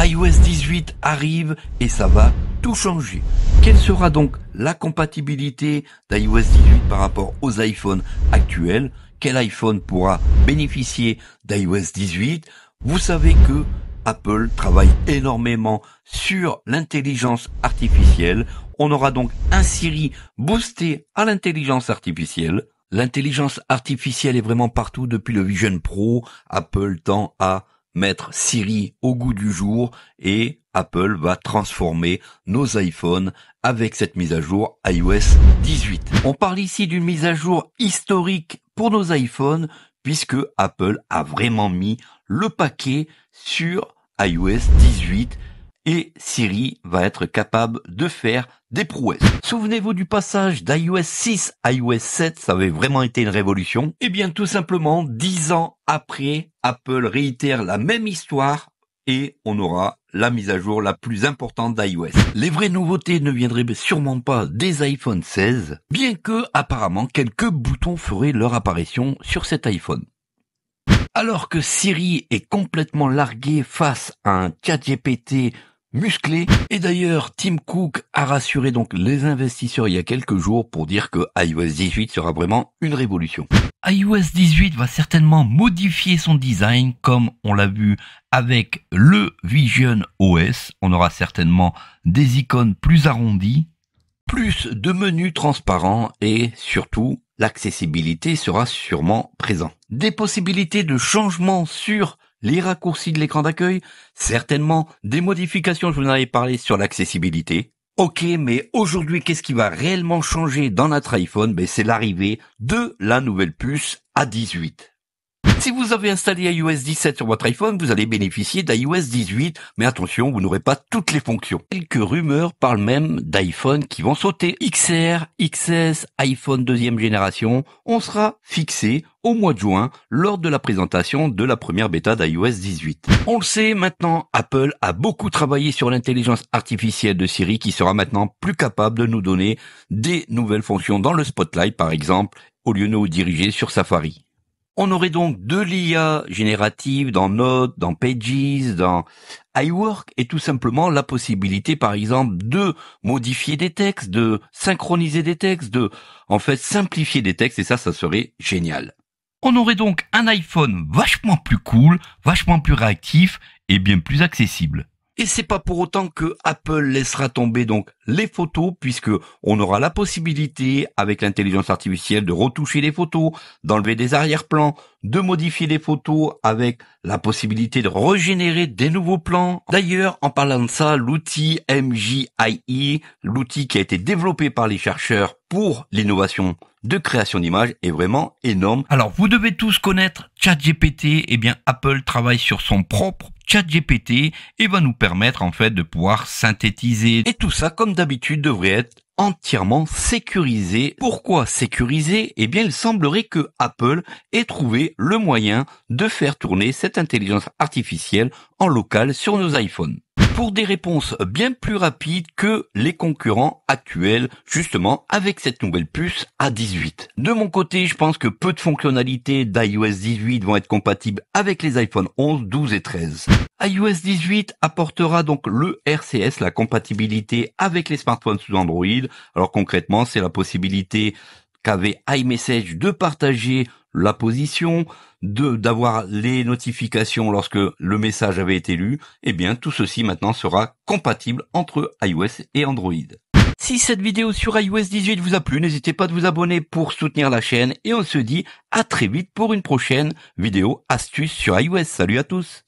iOS 18 arrive et ça va tout changer. Quelle sera donc la compatibilité d'iOS 18 par rapport aux iPhones actuels Quel iPhone pourra bénéficier d'iOS 18 Vous savez que Apple travaille énormément sur l'intelligence artificielle. On aura donc un Siri boosté à l'intelligence artificielle. L'intelligence artificielle est vraiment partout depuis le Vision Pro. Apple tend à mettre Siri au goût du jour et Apple va transformer nos iPhones avec cette mise à jour iOS 18. On parle ici d'une mise à jour historique pour nos iPhones puisque Apple a vraiment mis le paquet sur iOS 18 et Siri va être capable de faire des prouesses. Souvenez-vous du passage d'iOS 6 à iOS 7, ça avait vraiment été une révolution. Et eh bien tout simplement, dix ans après, Apple réitère la même histoire et on aura la mise à jour la plus importante d'iOS. Les vraies nouveautés ne viendraient sûrement pas des iPhone 16, bien que apparemment quelques boutons feraient leur apparition sur cet iPhone. Alors que Siri est complètement largué face à un 4 GPT musclé. Et d'ailleurs, Tim Cook a rassuré donc les investisseurs il y a quelques jours pour dire que iOS 18 sera vraiment une révolution. iOS 18 va certainement modifier son design comme on l'a vu avec le Vision OS. On aura certainement des icônes plus arrondies, plus de menus transparents et surtout l'accessibilité sera sûrement présent. Des possibilités de changement sur les raccourcis de l'écran d'accueil, certainement des modifications, je vous en avais parlé sur l'accessibilité. Ok, mais aujourd'hui, qu'est-ce qui va réellement changer dans notre iPhone ben, C'est l'arrivée de la nouvelle puce A18. Si vous avez installé iOS 17 sur votre iPhone, vous allez bénéficier d'iOS 18, mais attention, vous n'aurez pas toutes les fonctions. Quelques rumeurs parlent même d'iPhone qui vont sauter. XR, XS, iPhone deuxième génération, on sera fixé au mois de juin lors de la présentation de la première bêta d'iOS 18. On le sait maintenant, Apple a beaucoup travaillé sur l'intelligence artificielle de Siri qui sera maintenant plus capable de nous donner des nouvelles fonctions dans le spotlight par exemple, au lieu de nous diriger sur Safari. On aurait donc deux l'IA générative dans Notes, dans Pages, dans iWork et tout simplement la possibilité, par exemple, de modifier des textes, de synchroniser des textes, de, en fait, simplifier des textes et ça, ça serait génial. On aurait donc un iPhone vachement plus cool, vachement plus réactif et bien plus accessible. Et c'est pas pour autant que Apple laissera tomber donc les photos puisque on aura la possibilité avec l'intelligence artificielle de retoucher les photos, d'enlever des arrière-plans, de modifier les photos avec la possibilité de régénérer des nouveaux plans. D'ailleurs, en parlant de ça, l'outil MJIE, l'outil qui a été développé par les chercheurs pour l'innovation de création d'images est vraiment énorme. Alors, vous devez tous connaître ChatGPT. Eh bien, Apple travaille sur son propre ChatGPT et va nous permettre en fait de pouvoir synthétiser. Et tout ça, comme d'habitude, devrait être entièrement sécurisé. Pourquoi sécurisé Eh bien, il semblerait que Apple ait trouvé le moyen de faire tourner cette intelligence artificielle en local sur nos iPhones pour des réponses bien plus rapides que les concurrents actuels, justement avec cette nouvelle puce A18. De mon côté, je pense que peu de fonctionnalités d'iOS 18 vont être compatibles avec les iPhone 11, 12 et 13 iOS 18 apportera donc le RCS, la compatibilité avec les smartphones sous Android. Alors concrètement, c'est la possibilité qu'avait iMessage de partager la position, de d'avoir les notifications lorsque le message avait été lu, eh bien tout ceci maintenant sera compatible entre iOS et Android. Si cette vidéo sur iOS 18 vous a plu, n'hésitez pas à vous abonner pour soutenir la chaîne et on se dit à très vite pour une prochaine vidéo astuce sur iOS. Salut à tous